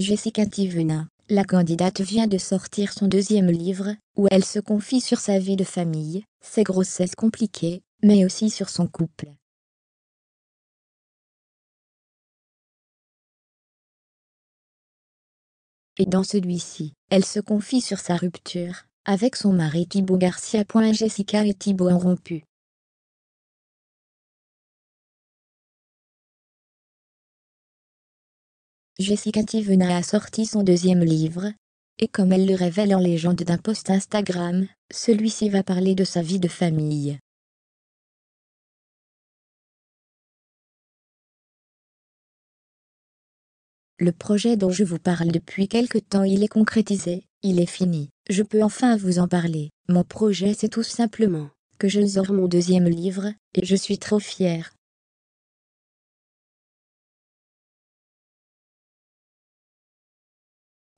Jessica Tivuna, la candidate vient de sortir son deuxième livre, où elle se confie sur sa vie de famille, ses grossesses compliquées, mais aussi sur son couple. Et dans celui-ci, elle se confie sur sa rupture, avec son mari Thibaut Garcia. Jessica et Thibaut ont rompu. Jessica Tivena a sorti son deuxième livre, et comme elle le révèle en légende d'un post Instagram, celui-ci va parler de sa vie de famille. Le projet dont je vous parle depuis quelque temps il est concrétisé, il est fini, je peux enfin vous en parler. Mon projet c'est tout simplement que je sors mon deuxième livre, et je suis trop fière.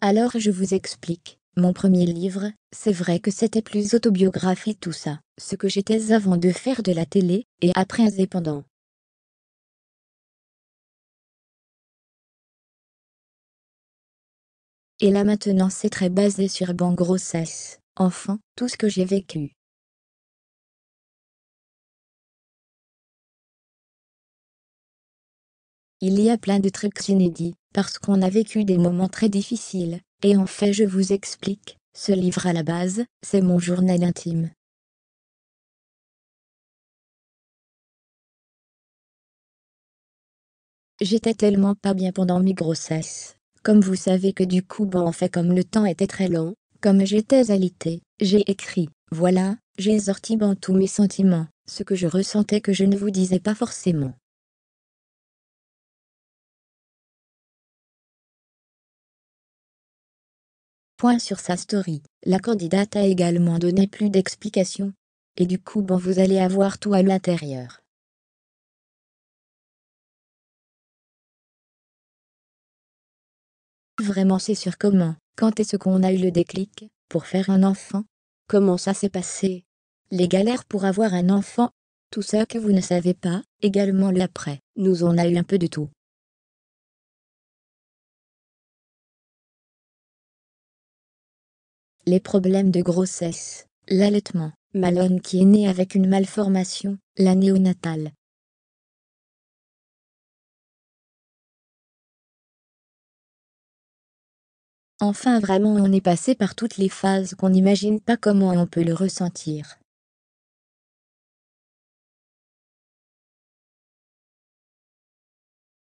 Alors je vous explique. Mon premier livre, c'est vrai que c'était plus autobiographie tout ça, ce que j'étais avant de faire de la télé, et après indépendant. Et là maintenant c'est très basé sur bon grossesse, enfin, tout ce que j'ai vécu. Il y a plein de trucs inédits, parce qu'on a vécu des moments très difficiles, et en fait je vous explique, ce livre à la base, c'est mon journal intime. J'étais tellement pas bien pendant mes grossesses. Comme vous savez que du coup bon en fait comme le temps était très long, comme j'étais alitée, j'ai écrit, voilà, j'ai sorti bon tous mes sentiments, ce que je ressentais que je ne vous disais pas forcément. Point sur sa story, la candidate a également donné plus d'explications. Et du coup bon vous allez avoir tout à l'intérieur. Vraiment c'est sur comment, quand est-ce qu'on a eu le déclic, pour faire un enfant Comment ça s'est passé Les galères pour avoir un enfant Tout ça que vous ne savez pas, également l'après, nous en a eu un peu de tout. les problèmes de grossesse, l'allaitement, Malone qui est né avec une malformation, la néonatale. Enfin vraiment on est passé par toutes les phases qu'on n'imagine pas comment on peut le ressentir.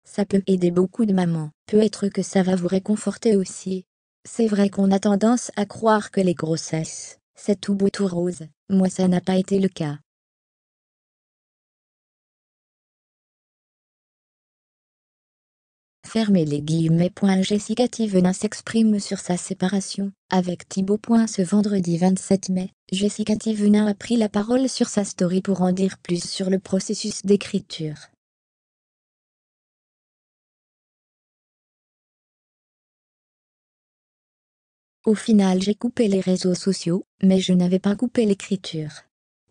Ça peut aider beaucoup de mamans, peut-être que ça va vous réconforter aussi. C'est vrai qu'on a tendance à croire que les grossesses, c'est tout beau tout rose, moi ça n'a pas été le cas. Fermez les guillemets. Jessica Thivenin s'exprime sur sa séparation avec Thibaut. Ce vendredi 27 mai, Jessica Thivenin a pris la parole sur sa story pour en dire plus sur le processus d'écriture. Au final j'ai coupé les réseaux sociaux, mais je n'avais pas coupé l'écriture.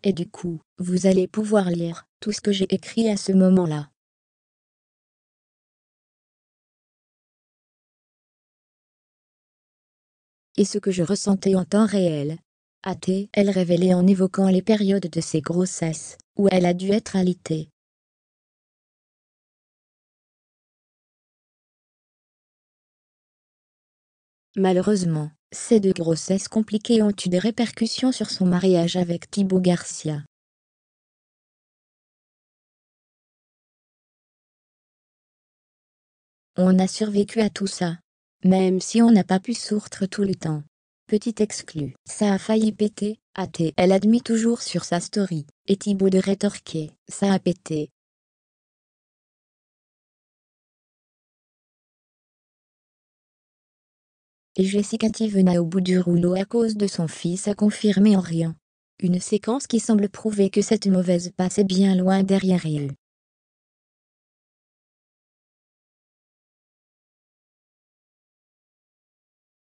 Et du coup, vous allez pouvoir lire tout ce que j'ai écrit à ce moment-là. Et ce que je ressentais en temps réel. Athée, elle révélait en évoquant les périodes de ses grossesses, où elle a dû être alitée. Malheureusement, ces deux grossesses compliquées ont eu des répercussions sur son mariage avec Thibaut Garcia. On a survécu à tout ça. Même si on n'a pas pu sourtre tout le temps. Petit exclu. Ça a failli péter, athée. Elle admet toujours sur sa story, et Thibaut de rétorquer, ça a pété, et Jessica Tivena au bout du rouleau à cause de son fils a confirmé en riant. Une séquence qui semble prouver que cette mauvaise passe est bien loin derrière elle.